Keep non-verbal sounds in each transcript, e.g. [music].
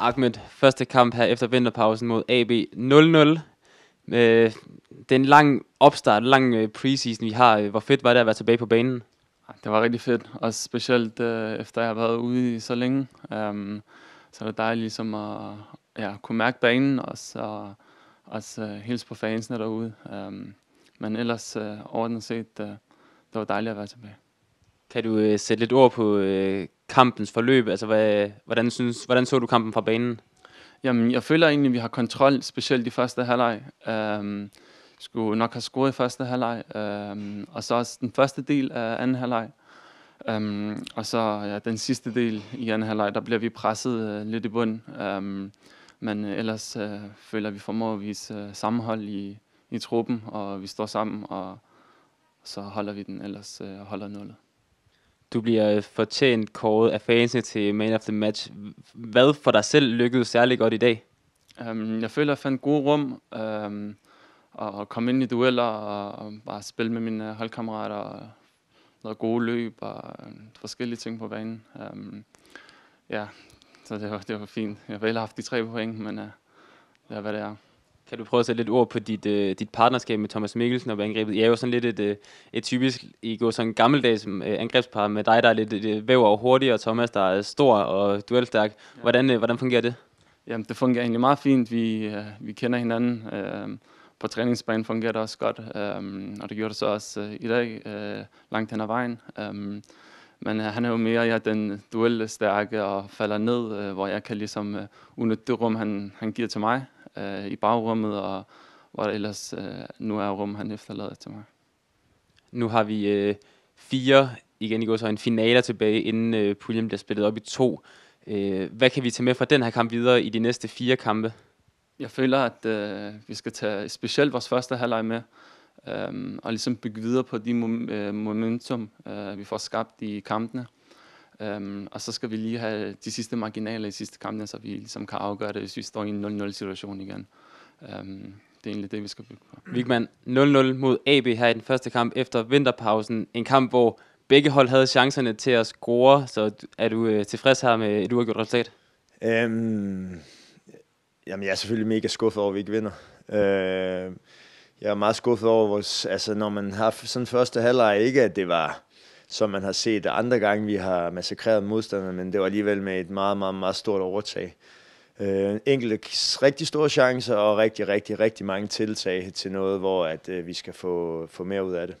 Ahmed, første kamp her efter vinterpausen mod AB 0-0. Øh, det er en lang opstart, lang øh, preseason, vi har. Hvor fedt var det at være tilbage på banen? Det var rigtig fedt, og specielt øh, efter jeg har været ude i så længe. Øhm, så er det dejligt ligesom at ja, kunne mærke banen, og så også øh, hilse på fansene derude. Um, men ellers øh, ordentligt set, øh, det var dejligt at være tilbage. Kan du øh, sætte lidt ord på øh, kampens forløb? Altså, hvad, hvordan, synes, hvordan så du kampen fra banen? Jamen, jeg føler egentlig, at vi har kontrol, specielt i første halvleg. Um, skulle nok have scoret i første halvleg, um, og så også den første del af anden halvleg. Um, og så ja, den sidste del i anden halvleg, der bliver vi presset uh, lidt i bund. Um, men uh, ellers uh, føler vi formår at vise uh, sammenhold i, i truppen, og vi står sammen, og så holder vi den, ellers uh, holder nullet. Du bliver fortjent kåret af fansene til Man of the Match. Hvad for dig selv lykkedes særlig godt i dag? Um, jeg føler, at jeg fandt god rum, um, og komme ind i dueller, og, og bare spille med mine holdkammerater, og noget gode løb, og øhm, forskellige ting på banen. Um, ja, så det var, det var fint. Jeg har vel haft de tre point, men uh, det er, hvad det er. Kan du prøve at sætte lidt ord på dit, øh, dit partnerskab med Thomas Mikkelsen og angrebet? I er jo sådan lidt et, øh, et typisk, I går sådan gammeldags mm, øh, angrebspar med dig, der er lidt øh, væver og hurtig, og Thomas, der er stor og duelstærk. Ja. Hvordan, øh, hvordan fungerer det? Jamen, det fungerer egentlig meget fint. Vi, øh, vi kender hinanden. Øh, på træningsbanen fungerer det også godt, øh, og det gjorde det så også øh, i dag, øh, langt hen ad vejen. Øh, men øh, han er jo mere ja, den duelstærke og falder ned, øh, hvor jeg kan ligesom øh, udnytte det rum, han, han giver til mig øh, i bagrummet, og hvor der ellers øh, nu er rum, han efterlader til mig. Nu har vi øh, fire, igen i går så en finaler tilbage, inden øh, puljen bliver spillet op i to. Øh, hvad kan vi tage med fra den her kamp videre i de næste fire kampe? Jeg føler, at øh, vi skal tage specielt vores første halvleg med, øh, og ligesom bygge videre på de mom- øh, momentum, øh, vi får skabt i kampene. Um, og så skal vi lige have de sidste marginaler i sidste kamp, så vi ligesom kan afgøre det, hvis vi står i en 0-0-situation igen. Um, det er egentlig det, vi skal bygge på. Vigman, 0-0 mod AB her i den første kamp efter vinterpausen. En kamp, hvor begge hold havde chancerne til at score, så er du øh, tilfreds her med et uafgjort resultat? Um, jamen, jeg er selvfølgelig mega skuffet over, at vi ikke vinder. Uh, jeg er meget skuffet over, vores, altså, når man har sådan første halvleg, ikke at det var som man har set andre gange, vi har massakreret modstanderne, men det var alligevel med et meget, meget, meget stort overtag. Øh, enkelte rigtig store chancer og rigtig, rigtig, rigtig mange tiltag til noget, hvor at øh, vi skal få, få mere ud af det.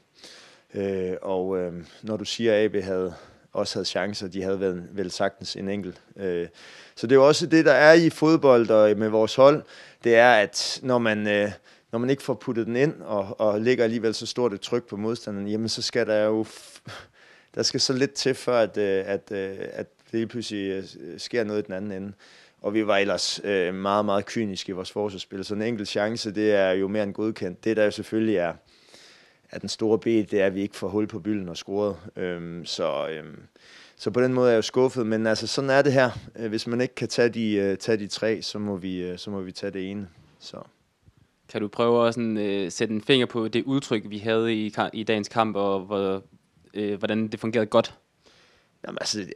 Øh, og øh, når du siger, at AB havde, også havde chancer, de havde vel, vel sagtens en enkelt. Øh, så det er jo også det, der er i fodbold og med vores hold, det er, at når man... Øh, når man ikke får puttet den ind, og, og lægger alligevel så stort et tryk på modstanderen, jamen så skal der jo der skal så lidt til, for at, øh, at, øh, at lige pludselig øh, sker noget i den anden ende. Og vi var ellers øh, meget, meget kyniske i vores forsvarsspil. Så en enkelt chance, det er jo mere end godkendt. Det, der jo selvfølgelig er, er den store B, det er, at vi ikke får hul på bylden og scoret. Øhm, så, øhm, så på den måde er jeg jo skuffet. Men altså, sådan er det her. Hvis man ikke kan tage de, tage de tre, så må, vi, så må vi tage det ene. Så. Kan du prøve at sådan, uh, sætte en finger på det udtryk, vi havde i, i dagens kamp, og hvor, øh, hvordan det fungerede godt? Jamen, altså, øh,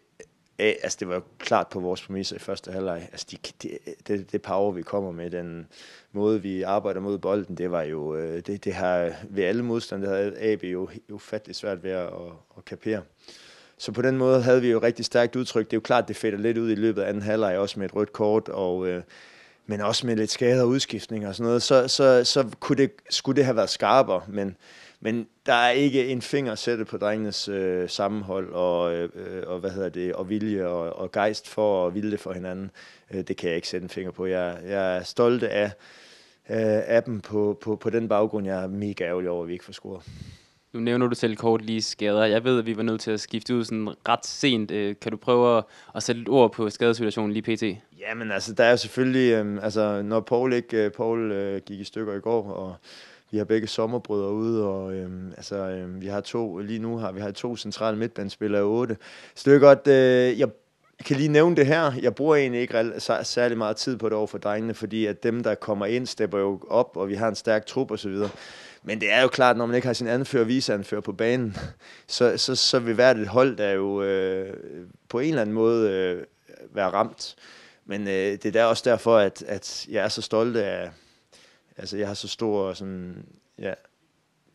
øh, altså, det var jo klart på vores præmisser i første halvleg. Altså, de, de, det, det power, vi kommer med, den måde, vi arbejder mod bolden, det var jo, øh, det, det har ved alle modstandere, det havde AB jo ufattelig svært ved at, at, at kapere. Så på den måde havde vi jo rigtig stærkt udtryk. Det er jo klart, det fætter lidt ud i løbet af anden halvleg, også med et rødt kort, og, øh, men også med lidt skader og udskiftninger og sådan noget. Så, så, så kunne det, skulle det have været skarpere, men men der er ikke en finger sætte på drengenes øh, sammenhold og, øh, og, hvad hedder det, og vilje og, og gejst for og vilde for hinanden. Øh, det kan jeg ikke sætte en finger på. Jeg, jeg er stolt af, øh, af dem på, på, på den baggrund. Jeg er mega ærgerlig over, at vi ikke får scoret. Nu nævner du selv kort lige skader. Jeg ved, at vi var nødt til at skifte ud sådan ret sent. Øh, kan du prøve at, at sætte et ord på skadesituationen lige pt? Jamen altså, der er selvfølgelig... Øh, altså, når Paul, ikke, øh, Paul øh, gik i stykker i går, og vi har begge sommerbrødre ude, og øhm, altså, øhm, vi har to, lige nu har vi har to centrale midtbandspillere af otte. Så det er godt, øh, jeg kan lige nævne det her. Jeg bruger egentlig ikke særlig meget tid på det over for drengene, fordi at dem, der kommer ind, stepper jo op, og vi har en stærk trup og så videre. Men det er jo klart, når man ikke har sin anfører og viseanfører på banen, [laughs] så, så, så vil hvert et hold, der jo øh, på en eller anden måde øh, være ramt. Men øh, det er der også derfor, at, at jeg er så stolt af, altså jeg har så stor sådan, ja,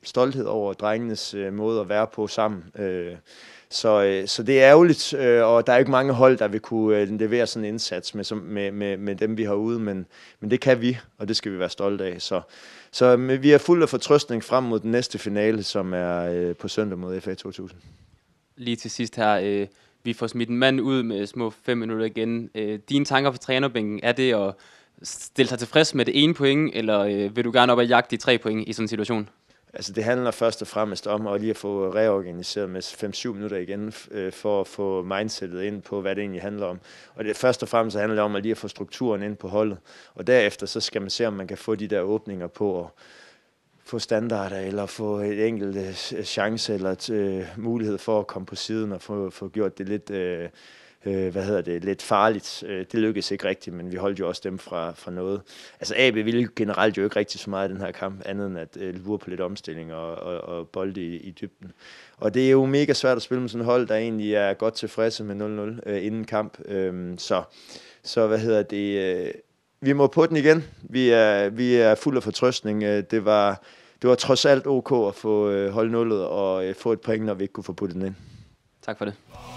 stolthed over drengenes øh, måde at være på sammen. Øh, så, øh, så det er ærgerligt, øh, og der er ikke mange hold, der vil kunne øh, levere sådan en indsats med, som, med, med, med dem, vi har ude, men, men det kan vi, og det skal vi være stolte af. Så, så øh, vi er fuld af fortrøstning frem mod den næste finale, som er øh, på søndag mod FA 2000. Lige til sidst her, øh, vi får smidt en mand ud med små fem minutter igen. Øh, dine tanker for trænerbænken, er det at stille sig tilfreds med det ene point, eller øh, vil du gerne op og jagte de tre point i sådan en situation? Altså det handler først og fremmest om at lige at få reorganiseret med 5-7 minutter igen, øh, for at få mindsetet ind på, hvad det egentlig handler om. Og det først og fremmest handler det om at lige at få strukturen ind på holdet. Og derefter så skal man se, om man kan få de der åbninger på at få standarder, eller få et enkelt øh, chance, eller et, øh, mulighed for at komme på siden og få, få gjort det lidt... Øh, øh, hvad hedder det, lidt farligt. Øh, det lykkedes ikke rigtigt, men vi holdt jo også dem fra, fra noget. Altså AB ville generelt jo ikke rigtig så meget i den her kamp, andet end at øh, lure på lidt omstilling og, og, og bolde i, i dybden. Og det er jo mega svært at spille med sådan et hold, der egentlig er godt tilfredse med 0-0 øh, inden kamp. Øh, så, så hvad hedder det... Øh, vi må på den igen. Vi er, vi er fuld af fortrøstning. Øh, det var, det var trods alt ok at få øh, holdt nullet og få et point, når vi ikke kunne få puttet den ind. Tak for det.